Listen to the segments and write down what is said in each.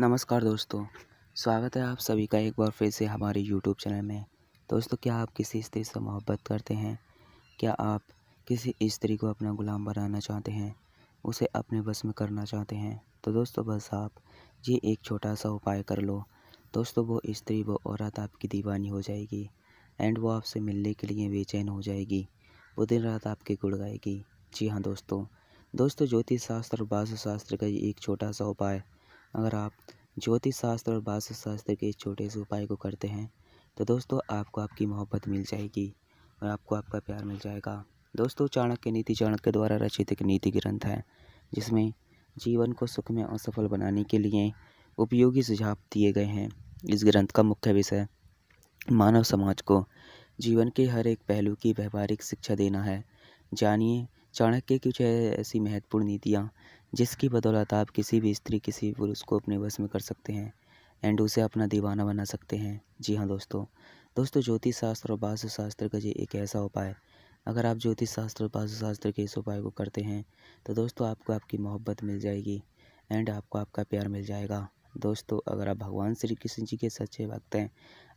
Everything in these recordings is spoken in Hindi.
नमस्कार दोस्तों स्वागत है आप सभी का एक बार फिर से हमारे यूट्यूब चैनल में दोस्तों क्या आप किसी स्त्री से मोहब्बत करते हैं क्या आप किसी स्त्री को अपना ग़ुलाम बनाना चाहते हैं उसे अपने बस में करना चाहते हैं तो दोस्तों बस आप ये एक छोटा सा उपाय कर लो दोस्तों वो स्त्री वो औरत आपकी दीवानी हो जाएगी एंड वो आपसे मिलने के लिए बेचैन हो जाएगी वो दिन रात आपके गुड़ गाएगी जी हाँ दोस्तों दोस्तों ज्योतिष शास्त्र और वास्तु शास्त्र का ये एक छोटा सा उपाय अगर आप ज्योतिष शास्त्र और वास्तु शास्त्र के इस छोटे से उपाय को करते हैं तो दोस्तों आपको आपकी मोहब्बत मिल जाएगी और आपको आपका प्यार मिल जाएगा दोस्तों चाणक्य नीति चाणक्य द्वारा रचित एक नीति ग्रंथ है जिसमें जीवन को सुख में सफल बनाने के लिए उपयोगी सुझाव दिए गए हैं इस ग्रंथ का मुख्य विषय मानव समाज को जीवन के हर एक पहलू की व्यवहारिक शिक्षा देना है जानिए चाणक्य की कुछ ऐसी महत्वपूर्ण नीतियाँ जिसकी बदौलत आप किसी भी स्त्री किसी पुरुष को अपने वश में कर सकते हैं एंड उसे अपना दीवाना बना सकते हैं जी हाँ दोस्तों दोस्तों ज्योतिष शास्त्र और वास्तु शास्त्र का ये एक ऐसा उपाय अगर आप ज्योतिष शास्त्र और वास्तु शास्त्र के इस उपाय को करते हैं तो दोस्तों आपको आपकी मोहब्बत मिल जाएगी एंड आपको आपका प्यार मिल जाएगा दोस्तों अगर आप भगवान श्री कृष्ण जी के सच्चे भक्त हैं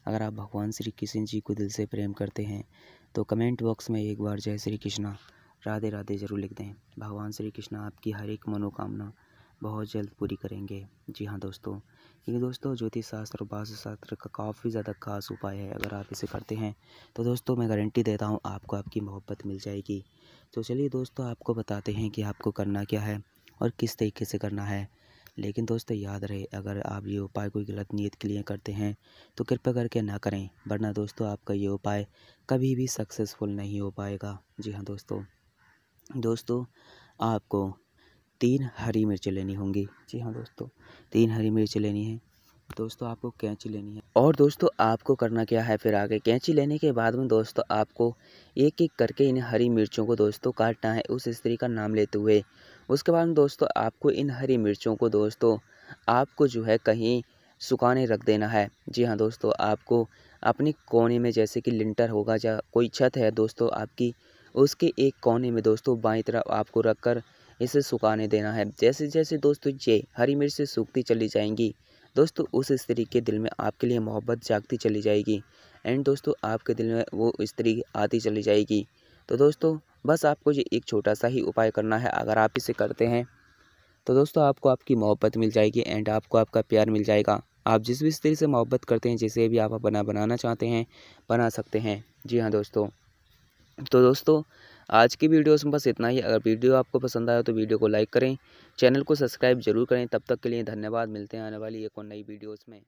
अगर आप भगवान श्री कृष्ण जी को दिल से प्रेम करते हैं तो कमेंट बॉक्स में एक बार जय श्री कृष्णा राधे राधे ज़रूर लिख दें भगवान श्री कृष्ण आपकी हर एक मनोकामना बहुत जल्द पूरी करेंगे जी हाँ दोस्तों क्योंकि दोस्तों ज्योतिष शास्त्र और वास्तु शास्त्र का काफ़ी ज़्यादा खास उपाय है अगर आप इसे करते हैं तो दोस्तों मैं गारंटी देता हूँ आपको आपकी मोहब्बत मिल जाएगी तो चलिए दोस्तों आपको बताते हैं कि आपको करना क्या है और किस तरीके से करना है लेकिन दोस्तों याद रहे अगर आप ये उपाय कोई गलत नीयत के लिए करते हैं तो कृपया करके ना करें वरना दोस्तों आपका ये उपाय कभी भी सक्सेसफुल नहीं हो पाएगा जी हाँ दोस्तों दोस्तों आपको तीन हरी मिर्च लेनी होंगी जी हाँ दोस्तों तीन हरी मिर्च लेनी है दोस्तों आपको कैंची लेनी है और दोस्तों आपको करना क्या है फिर आगे कैंची लेने के बाद में दोस्तों आपको एक एक करके इन हरी मिर्चों को दोस्तों काटना है उस स्त्री का नाम लेते हुए उसके बाद में दोस्तों आपको इन हरी मिर्चों को दोस्तों आपको जो है कहीं सुखाने रख देना है जी हाँ दोस्तों आपको अपने कोने में जैसे कि लिंटर होगा या कोई छत है दोस्तों आपकी उसके एक कोने में दोस्तों बाई तरफ आपको रखकर इसे सुखाने देना है जैसे जैसे दोस्तों ये हरी मिर्च से सूखती चली जाएंगी दोस्तों उस स्त्री के दिल में आपके लिए मोहब्बत जागती चली जाएगी एंड दोस्तों आपके दिल में वो स्त्री आती चली जाएगी तो दोस्तों बस आपको ये एक छोटा सा ही उपाय करना है अगर आप इसे करते हैं तो दोस्तों आपको आपकी मोहब्बत मिल जाएगी एंड आपको आपका प्यार मिल जाएगा आप जिस भी स्त्री से मोहब्बत करते हैं जिसे भी आप अपना बनाना चाहते हैं बना सकते हैं जी हाँ दोस्तों तो दोस्तों आज की वीडियो में बस इतना ही अगर वीडियो आपको पसंद आया तो वीडियो को लाइक करें चैनल को सब्सक्राइब जरूर करें तब तक के लिए धन्यवाद मिलते हैं आने वाली एक और नई वीडियोज़ में